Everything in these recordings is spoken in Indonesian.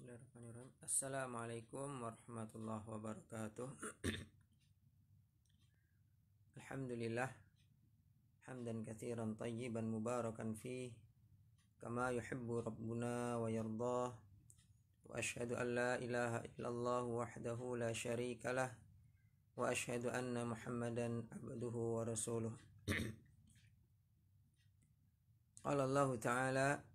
Bismillahirrahmanirrahim. Assalamualaikum warahmatullahi wabarakatuh. Alhamdulillah hamdan katsiran tayyiban mubarakan fi kama yuhibbu rabbuna wa yardah. Wa ashhadu an la ilaha illallah wahdahu la syarika lah wa ashhadu anna Muhammadan abduhu wa rasuluh. Qala Allah Ta'ala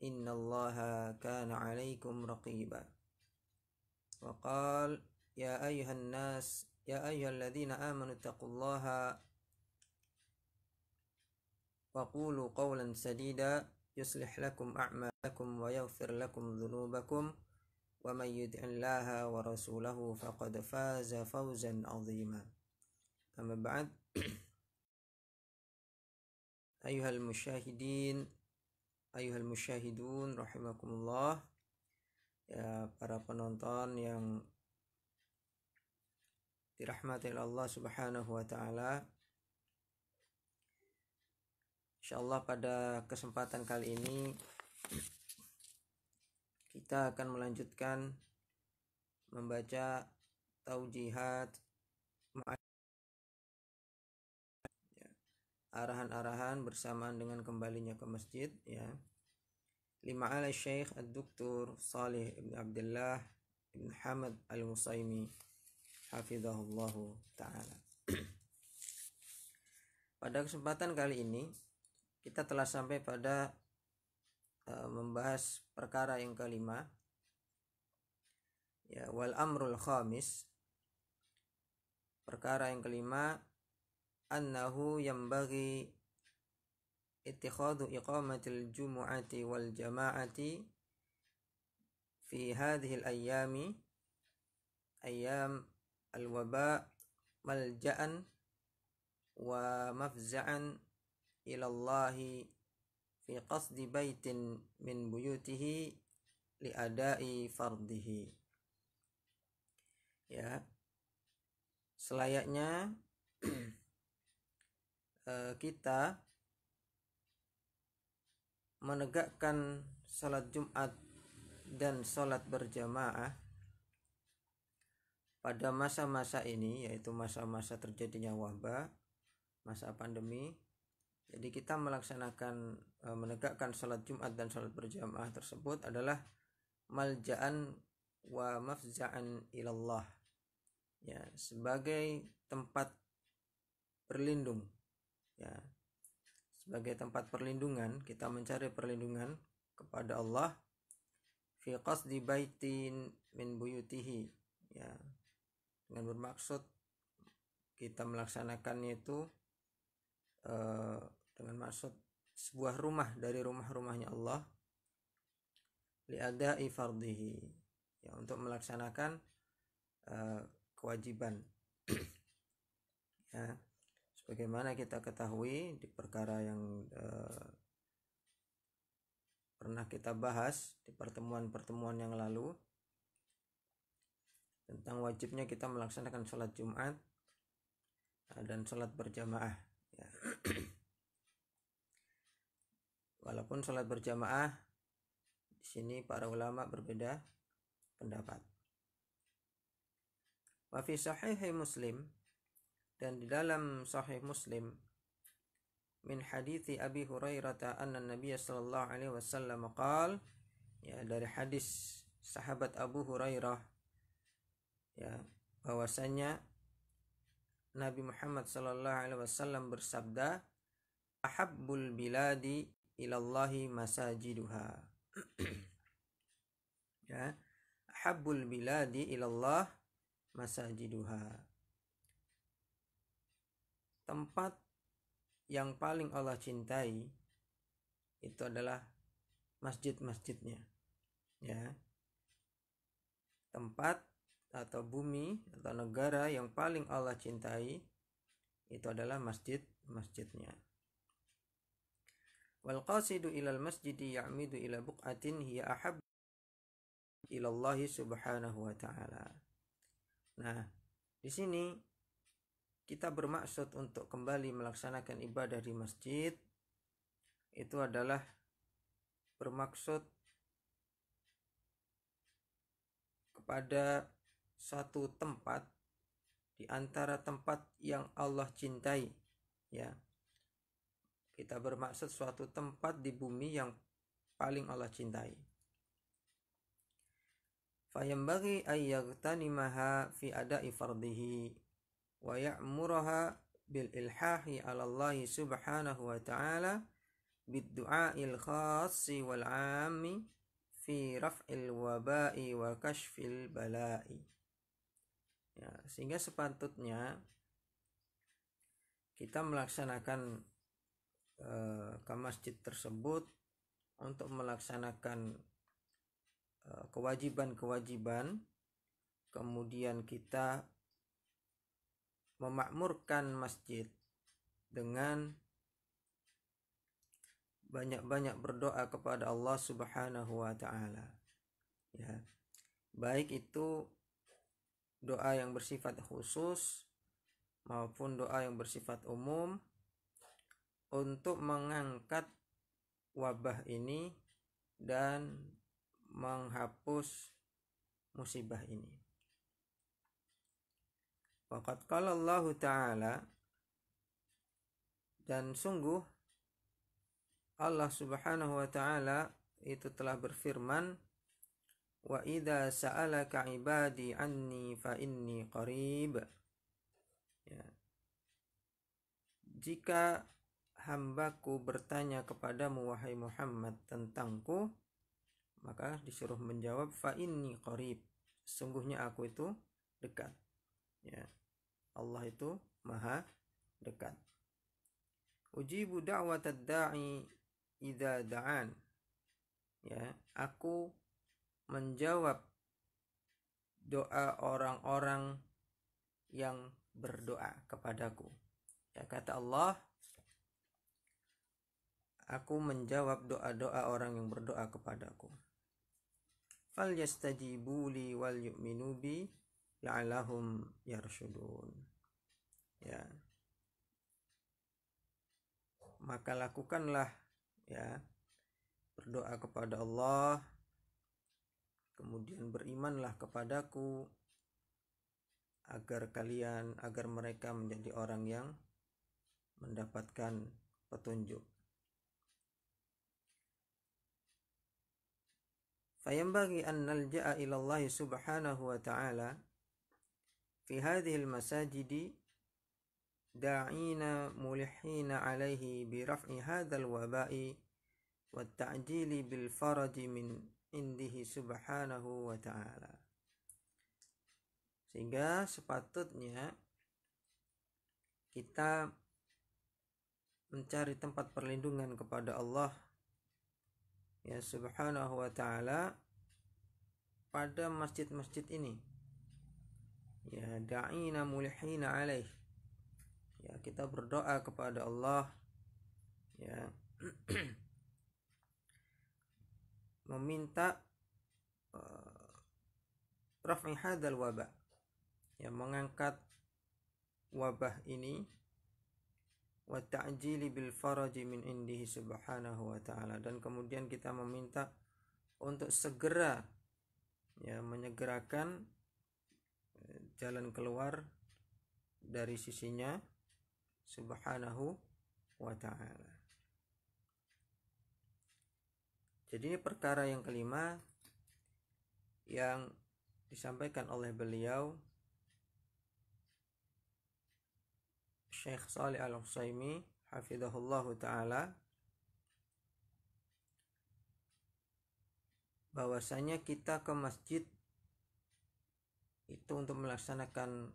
إن الله كان عليكم رقيبا وقال يا أيها الناس يا أيها الذين آمنوا اتقوا الله وقولوا قولا سديدا يصلح لكم أعمالكم ويغفر لكم ذنوبكم ومن يدع الله ورسوله فقد فاز فوزا عظيما أما بعد أيها المشاهدين ayuhal musyahidun rahimakumullah ya para penonton yang dirahmati Allah Subhanahu wa taala insyaallah pada kesempatan kali ini kita akan melanjutkan membaca taujihat arahan-arahan bersamaan dengan kembalinya ke masjid ya lima ala syekh ad-doktor Salih ibn Abdullah ibn Hamad al-Musaimi hafizahullah ta'ala pada kesempatan kali ini kita telah sampai pada uh, membahas perkara yang kelima ya wal amrul khamis perkara yang kelima annahu yambagi اتخاذ إقامة الجمعة والجماعة في هذه الأيام أيام الوباء ملجأ ومفزعا إلى الله في قصد بيت من بيوته liadai fardihi ya selayaknya Eh, kita menegakkan sholat Jumat dan sholat berjamaah pada masa-masa ini yaitu masa-masa terjadinya wabah masa pandemi jadi kita melaksanakan eh, menegakkan sholat Jumat dan sholat berjamaah tersebut adalah maljaan wa mafza'an ilallah ya sebagai tempat berlindung ya sebagai tempat perlindungan kita mencari perlindungan kepada Allah fi qasdi baitin min buyutihi ya dengan bermaksud kita melaksanakannya itu eh, dengan maksud sebuah rumah dari rumah-rumahnya Allah liada ifardihi ya untuk melaksanakan uh, kewajiban ya Bagaimana kita ketahui di perkara yang eh, pernah kita bahas di pertemuan-pertemuan yang lalu tentang wajibnya kita melaksanakan sholat Jumat eh, dan sholat berjamaah. Ya. Walaupun sholat berjamaah di sini para ulama berbeda pendapat. Wafi sahih Muslim dan di dalam Sahih Muslim min hadithi Abi Hurairah anna Nabi sallallahu alaihi wasallam ya dari hadis sahabat Abu Hurairah ya bahwasanya Nabi Muhammad sallallahu alaihi wasallam bersabda ahabbul biladi ilallahi masajiduha ya ahabbul biladi ilallah masajiduha tempat yang paling Allah cintai itu adalah masjid-masjidnya ya tempat atau bumi atau negara yang paling Allah cintai itu adalah masjid-masjidnya wal qasidu ilal masjidi ya'midu ila buq'atin hiya ahab ilallahi subhanahu wa ta'ala nah di sini kita bermaksud untuk kembali melaksanakan ibadah di masjid itu adalah bermaksud kepada satu tempat di antara tempat yang Allah cintai ya kita bermaksud suatu tempat di bumi yang paling Allah cintai fayambagi ayyagtanimaha fi ada'i fardihi ويأمرها بالإلحاح على الله سبحانه وتعالى بالدعاء الخاص والعام في رفع الوباء وكشف البلاء Ya, sehingga sepatutnya kita melaksanakan uh, ke masjid tersebut untuk melaksanakan eh, kewajiban-kewajiban uh, kemudian kita memakmurkan masjid dengan banyak-banyak berdoa kepada Allah Subhanahu wa taala. Ya. Baik itu doa yang bersifat khusus maupun doa yang bersifat umum untuk mengangkat wabah ini dan menghapus musibah ini. Waqat qala Allah Ta'ala dan sungguh Allah Subhanahu wa taala itu telah berfirman wa idza sa'alaka ibadi anni fa inni qarib ya. jika hambaku bertanya kepadamu wahai Muhammad tentangku maka disuruh menjawab fa inni qarib sungguhnya aku itu dekat ya Allah itu maha dekat. Ujibu da'watad da'i idza da'an. Ya, aku menjawab doa orang-orang yang berdoa kepadaku. Ya kata Allah, aku menjawab doa-doa orang yang berdoa kepadaku. Fal yastajibuli wal yu'minu bi la'allahum yarsudun ya maka lakukanlah ya berdoa kepada Allah kemudian berimanlah kepadaku agar kalian agar mereka menjadi orang yang mendapatkan petunjuk فينبغي an نلجأ إلى Subhanahu wa Taala في هذه المساجد داعين ملحين عليه برفع هذا الوباء والتعجيل بالفرج من indihi subhanahu wa ta'ala sehingga sepatutnya kita mencari tempat perlindungan kepada Allah ya subhanahu wa ta'ala pada masjid-masjid ini ya da'ina mulihina alaih ya kita berdoa kepada Allah ya meminta uh, rafi hadal wabah ya mengangkat wabah ini wa ta'jili bil faraji min indihi subhanahu wa ta'ala dan kemudian kita meminta untuk segera ya menyegerakan jalan keluar dari sisinya subhanahu wa ta'ala jadi ini perkara yang kelima yang disampaikan oleh beliau Syekh Salih Al-Husaimi hafizahullah taala bahwasanya kita ke masjid itu untuk melaksanakan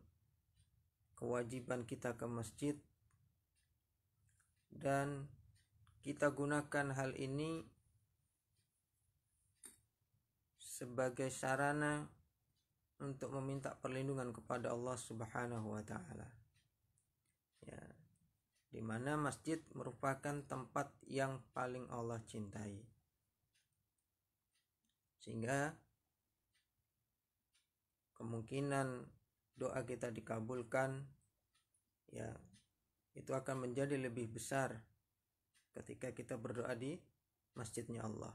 kewajiban kita ke masjid dan kita gunakan hal ini sebagai sarana untuk meminta perlindungan kepada Allah Subhanahu wa taala. Ya. Di mana masjid merupakan tempat yang paling Allah cintai. Sehingga kemungkinan doa kita dikabulkan ya itu akan menjadi lebih besar ketika kita berdoa di masjidnya Allah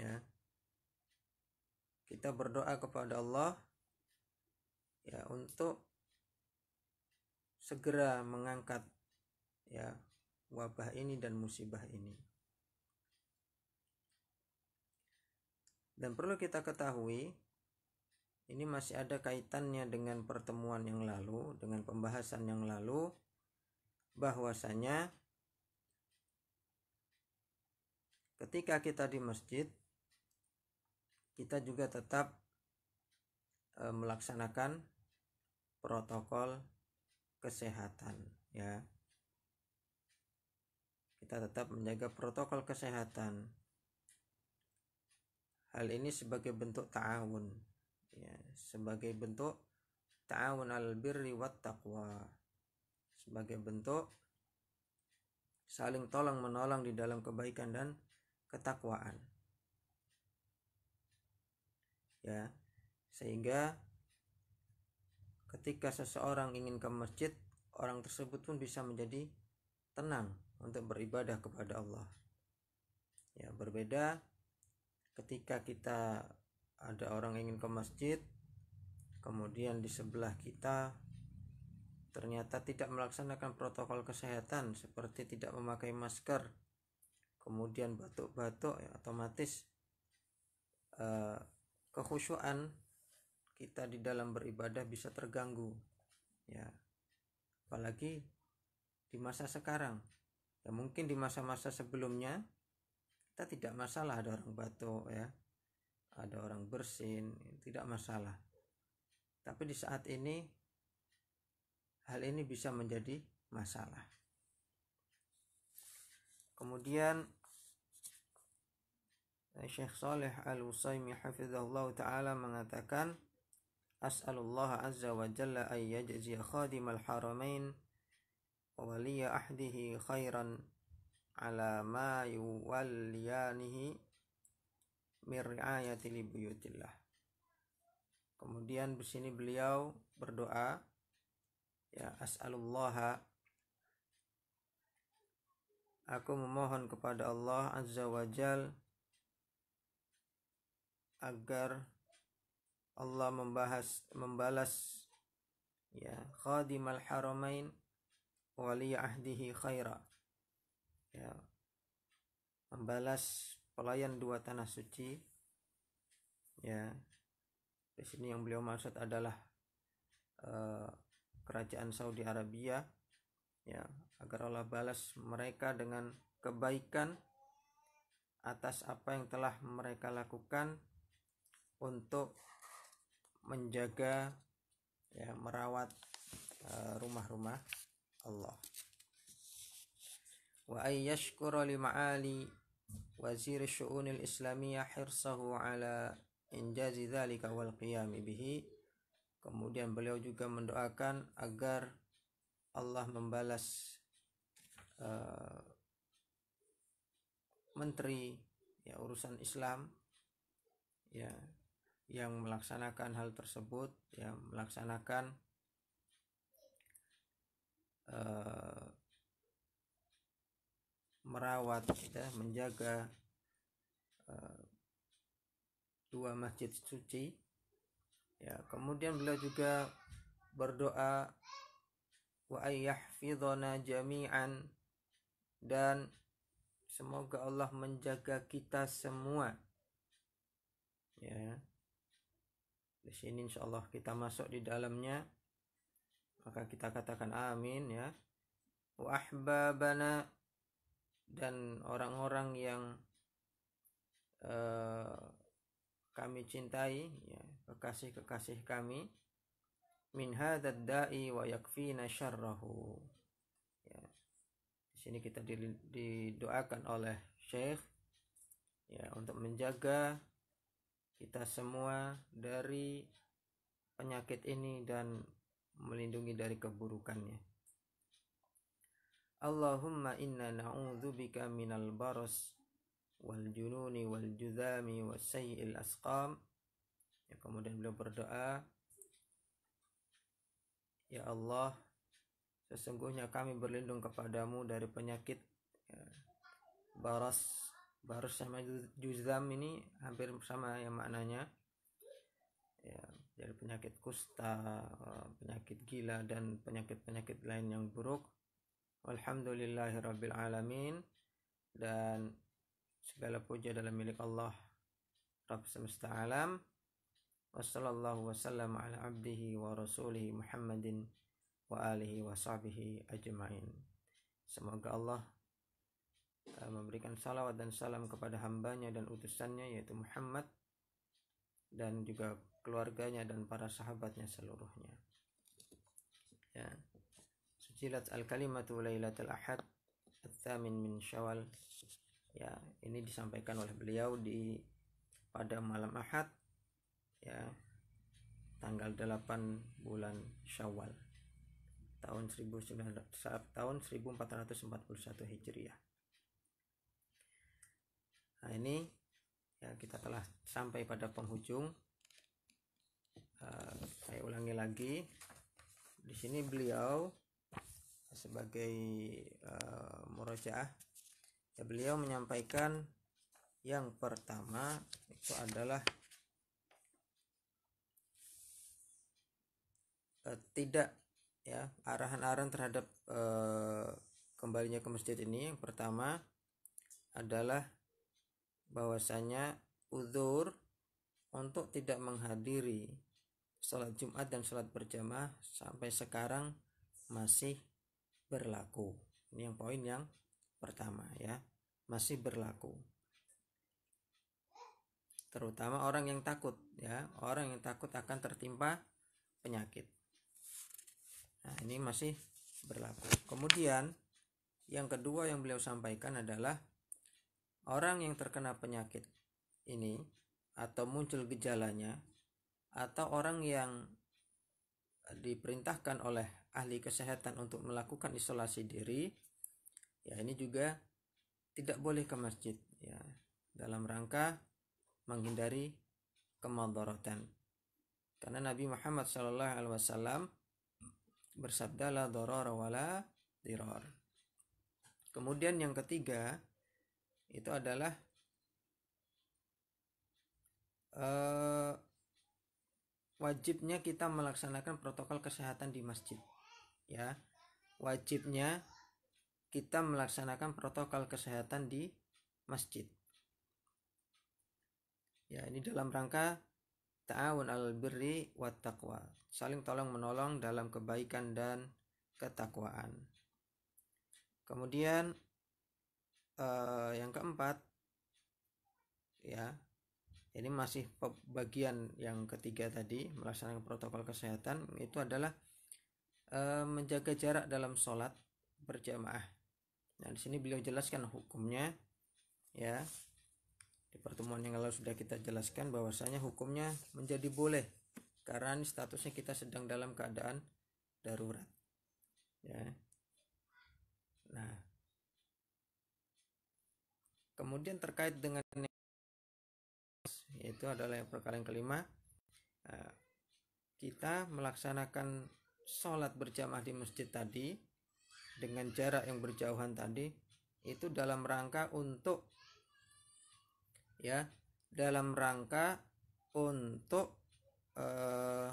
ya kita berdoa kepada Allah ya untuk segera mengangkat ya wabah ini dan musibah ini Dan perlu kita ketahui, ini masih ada kaitannya dengan pertemuan yang lalu, dengan pembahasan yang lalu, bahwasanya ketika kita di masjid, kita juga tetap e, melaksanakan protokol kesehatan, ya. Kita tetap menjaga protokol kesehatan hal ini sebagai bentuk ta'awun ya sebagai bentuk ta'awun al birri wat taqwa sebagai bentuk saling tolong menolong di dalam kebaikan dan ketakwaan ya sehingga ketika seseorang ingin ke masjid orang tersebut pun bisa menjadi tenang untuk beribadah kepada Allah ya berbeda ketika kita ada orang ingin ke masjid kemudian di sebelah kita ternyata tidak melaksanakan protokol kesehatan seperti tidak memakai masker kemudian batuk-batuk ya, otomatis eh, kekhusyuan kita di dalam beribadah bisa terganggu ya apalagi di masa sekarang ya mungkin di masa-masa sebelumnya kita tidak masalah ada orang batuk ya ada orang bersin tidak masalah tapi di saat ini hal ini bisa menjadi masalah kemudian eh, Syekh Saleh al Wusaymi hafizahullah taala mengatakan As'alullah azza wa jalla an yajzi khadim al-haramain wa waliya ahdihi khairan ala ma yuwalliyanihi mir'ayati buyutillah kemudian di sini beliau berdoa ya as'alullaha aku memohon kepada Allah azza wajal agar Allah membahas membalas ya khadimal haramain wali ahdihi khaira ya membalas pelayan dua tanah suci ya di sini yang beliau maksud adalah uh, kerajaan Saudi Arabia ya agar Allah balas mereka dengan kebaikan atas apa yang telah mereka lakukan untuk menjaga ya merawat eh, rumah-rumah uh, Allah ma'ali يشكر لمعالي وزير الشؤون الإسلامية حرصه على إنجاز ذلك والقيام به kemudian beliau juga mendoakan agar Allah membalas uh, menteri ya urusan Islam ya yang melaksanakan hal tersebut ya melaksanakan uh, merawat ya menjaga eh, dua masjid suci ya kemudian beliau juga berdoa wa ayyahfidhana jami'an dan semoga Allah menjaga kita semua ya di sini insya Allah kita masuk di dalamnya maka kita katakan amin ya wa ahbabana dan orang-orang yang uh, kami cintai ya, kekasih-kekasih kami min hadzal da'i wa yakfina syarrahu ya di sini kita didoakan oleh syekh ya untuk menjaga kita semua dari penyakit ini dan melindungi dari keburukannya Allahumma inna na'udzubika minal baras wal jununi wal judami was sayyil asqam. Ya, kemudian beliau berdoa, Ya Allah, sesungguhnya kami berlindung kepadamu dari penyakit ya, baras baras sama juzam ini hampir sama ya maknanya ya dari penyakit kusta penyakit gila dan penyakit penyakit lain yang buruk Alhamdulillahirrabbilalamin dan segala puja dalam milik Allah Rabb semesta alam Wassalamu'alaikum warahmatullahi wabarakatuh. wa rasulihi Muhammadin wa alihi wa sahbihi ajma'in Semoga Allah eh, memberikan salawat dan salam kepada hambanya dan utusannya yaitu Muhammad dan juga keluarganya dan para sahabatnya seluruhnya. Ya silat al-kalimatu laylatul ahad Al-Thamin min syawal Ya ini disampaikan oleh beliau di pada malam ahad ya tanggal 8 bulan syawal tahun 1900, tahun 1441 Hijriah. Nah ini ya kita telah sampai pada penghujung. Uh, saya ulangi lagi. Di sini beliau sebagai uh, eh, murojaah ya beliau menyampaikan yang pertama itu adalah uh, tidak ya arahan-arahan terhadap uh, kembalinya ke masjid ini yang pertama adalah bahwasanya uzur untuk tidak menghadiri sholat Jumat dan sholat berjamaah sampai sekarang masih berlaku. Ini yang poin yang pertama ya, masih berlaku. Terutama orang yang takut ya, orang yang takut akan tertimpa penyakit. Nah, ini masih berlaku. Kemudian yang kedua yang beliau sampaikan adalah orang yang terkena penyakit ini atau muncul gejalanya atau orang yang diperintahkan oleh ahli kesehatan untuk melakukan isolasi diri ya ini juga tidak boleh ke masjid ya dalam rangka menghindari kemadaratan karena Nabi Muhammad Shallallahu Alaihi Wasallam bersabda la darara wala diror kemudian yang ketiga itu adalah uh, wajibnya kita melaksanakan protokol kesehatan di masjid. Ya. Wajibnya kita melaksanakan protokol kesehatan di masjid. Ya, ini dalam rangka ta'awun al birri wa taqwa. Saling tolong menolong dalam kebaikan dan ketakwaan. Kemudian eh, yang keempat ya ini masih bagian yang ketiga tadi melaksanakan protokol kesehatan itu adalah e, menjaga jarak dalam sholat berjamaah. Nah di sini beliau jelaskan hukumnya ya di pertemuan yang lalu sudah kita jelaskan bahwasanya hukumnya menjadi boleh karena ini statusnya kita sedang dalam keadaan darurat ya nah kemudian terkait dengan yaitu adalah yang perkara yang kelima eh, kita melaksanakan sholat berjamaah di masjid tadi dengan jarak yang berjauhan tadi itu dalam rangka untuk ya dalam rangka untuk eh,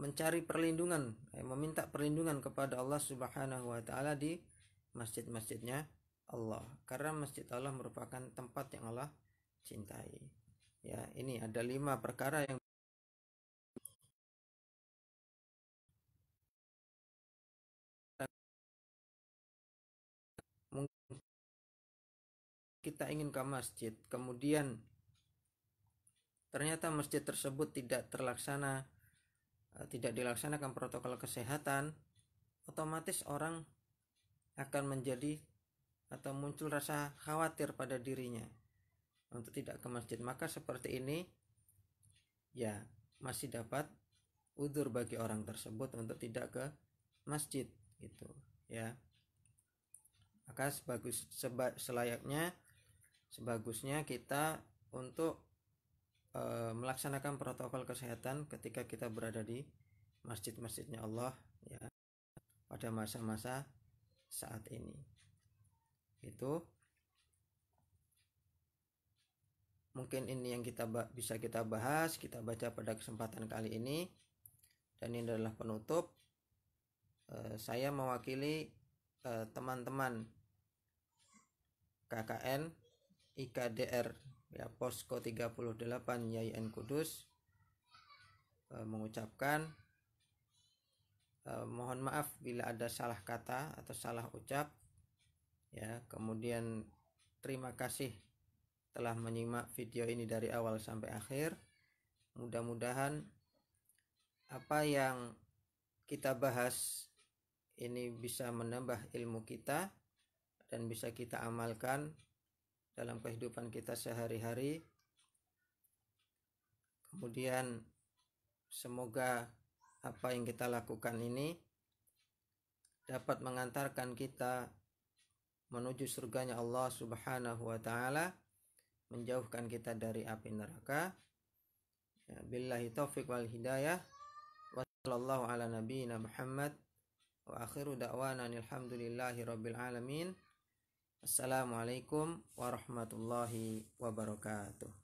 mencari perlindungan, eh, meminta perlindungan kepada Allah Subhanahu wa taala di masjid-masjidnya Allah karena masjid Allah merupakan tempat yang Allah cintai ya ini ada lima perkara yang kita ingin ke masjid kemudian ternyata masjid tersebut tidak terlaksana eh, tidak dilaksanakan protokol kesehatan otomatis orang akan menjadi atau muncul rasa khawatir pada dirinya untuk tidak ke masjid maka seperti ini ya masih dapat udur bagi orang tersebut untuk tidak ke masjid itu ya maka sebagus seba, selayaknya sebagusnya kita untuk e, melaksanakan protokol kesehatan ketika kita berada di masjid-masjidnya Allah ya pada masa-masa saat ini itu mungkin ini yang kita bisa kita bahas kita baca pada kesempatan kali ini dan ini adalah penutup eh, saya mewakili eh, teman-teman KKN IKDR ya Posko 38 YN Kudus eh, mengucapkan mohon maaf bila ada salah kata atau salah ucap ya kemudian terima kasih telah menyimak video ini dari awal sampai akhir mudah-mudahan apa yang kita bahas ini bisa menambah ilmu kita dan bisa kita amalkan dalam kehidupan kita sehari-hari kemudian semoga apa yang kita lakukan ini dapat mengantarkan kita menuju surganya Allah Subhanahu wa taala menjauhkan kita dari api neraka ya, billahi taufik wal hidayah wa sallallahu ala nabiyyina Muhammad wa akhiru da'wana alhamdulillahi rabbil alamin assalamualaikum warahmatullahi wabarakatuh